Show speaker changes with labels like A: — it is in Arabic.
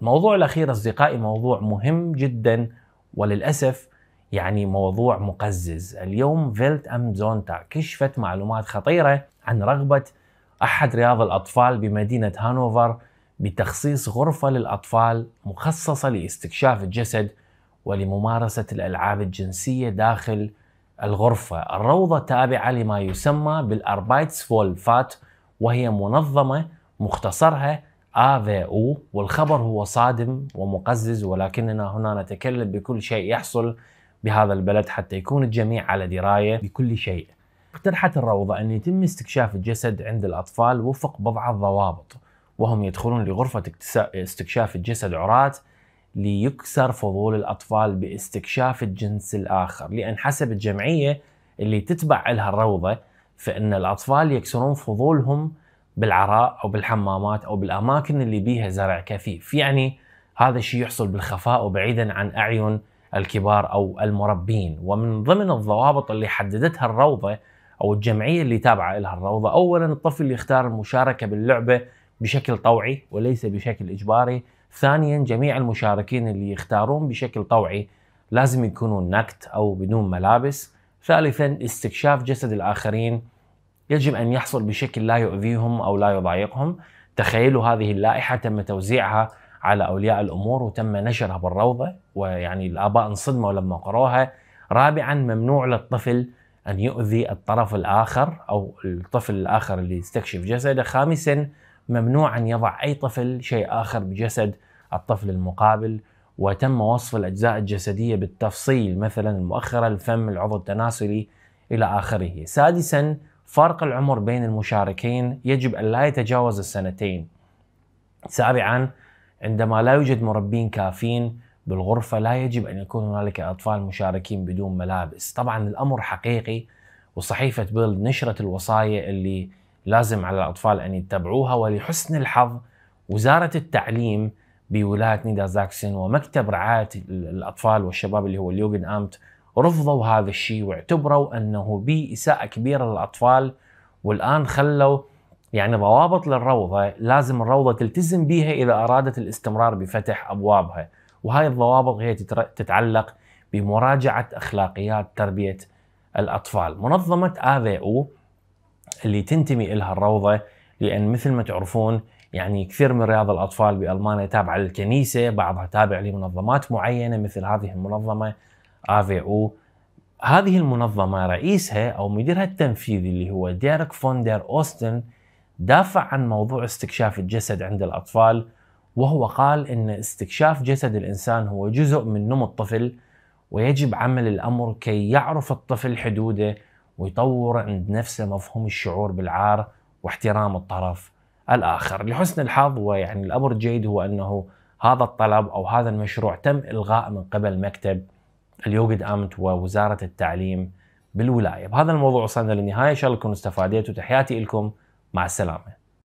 A: الموضوع الأخير أصدقائي موضوع مهم جدا وللأسف يعني موضوع مقزز اليوم فيلت أم زونتا كشفت معلومات خطيرة عن رغبة أحد رياض الأطفال بمدينة هانوفر بتخصيص غرفة للأطفال مخصصة لاستكشاف الجسد ولممارسة الألعاب الجنسية داخل الغرفة الروضة تابعة لما يسمى بالأربايتس فول فات وهي منظمة مختصرها AVO والخبر هو صادم ومقزز ولكننا هنا نتكلم بكل شيء يحصل بهذا البلد حتى يكون الجميع على دراية بكل شيء اقترحت الروضة أن يتم استكشاف الجسد عند الأطفال وفق بضعة ضوابط وهم يدخلون لغرفة استكشاف الجسد عراة ليكسر فضول الأطفال باستكشاف الجنس الآخر لأن حسب الجمعية اللي تتبع لها الروضة فإن الأطفال يكسرون فضولهم بالعراء او بالحمامات او بالاماكن اللي بيها زرع كثيف، يعني هذا الشيء يحصل بالخفاء وبعيدا عن اعين الكبار او المربين، ومن ضمن الضوابط اللي حددتها الروضه او الجمعيه اللي تابعه لها الروضه، اولا الطفل يختار المشاركه باللعبه بشكل طوعي وليس بشكل اجباري، ثانيا جميع المشاركين اللي يختارون بشكل طوعي لازم يكونون نكت او بدون ملابس، ثالثا استكشاف جسد الاخرين يجب أن يحصل بشكل لا يؤذيهم أو لا يضايقهم تخيلوا هذه اللائحة تم توزيعها على أولياء الأمور وتم نشرها بالروضة ويعني الآباء انصدموا لما قروها رابعا ممنوع للطفل أن يؤذي الطرف الآخر أو الطفل الآخر اللي يستكشف جسده خامسا ممنوع أن يضع أي طفل شيء آخر بجسد الطفل المقابل وتم وصف الأجزاء الجسدية بالتفصيل مثلا المؤخرة الفم العضو التناسلي إلى آخره سادسا فارق العمر بين المشاركين يجب أن لا يتجاوز السنتين سابعا عندما لا يوجد مربين كافين بالغرفة لا يجب أن يكون هنالك أطفال مشاركين بدون ملابس طبعا الأمر حقيقي وصحيفة بيلد نشرت الوصايا اللي لازم على الأطفال أن يتبعوها ولحسن الحظ وزارة التعليم بولاية نيدا زاكسن ومكتب رعاية الأطفال والشباب اللي هو اليوغن أمت رفضوا هذا الشيء واعتبروا انه به اساءه كبيره للاطفال والان خلوا يعني ضوابط للروضه لازم الروضه تلتزم بها اذا ارادت الاستمرار بفتح ابوابها وهاي الضوابط هي تتعلق بمراجعه اخلاقيات تربيه الاطفال منظمه او اللي تنتمي لها الروضه لان مثل ما تعرفون يعني كثير من رياض الاطفال بالمانيا تابعه للكنيسه، بعضها تابع لمنظمات معينه مثل هذه المنظمه افي او هذه المنظمة رئيسها أو مديرها التنفيذي اللي هو ديريك فوندر أوستن دافع عن موضوع استكشاف الجسد عند الأطفال وهو قال أن استكشاف جسد الإنسان هو جزء من نمو الطفل ويجب عمل الأمر كي يعرف الطفل حدوده ويطور عند نفسه مفهوم الشعور بالعار واحترام الطرف الآخر لحسن الحظ ويعني الأمر الجيد هو أنه هذا الطلب أو هذا المشروع تم إلغاء من قبل مكتب اليوجد أمت ووزارة التعليم بالولاية بهذا الموضوع وصلنا للنهاية إن شاء الله تكونوا استفاديتوا تحياتي لكم مع السلامة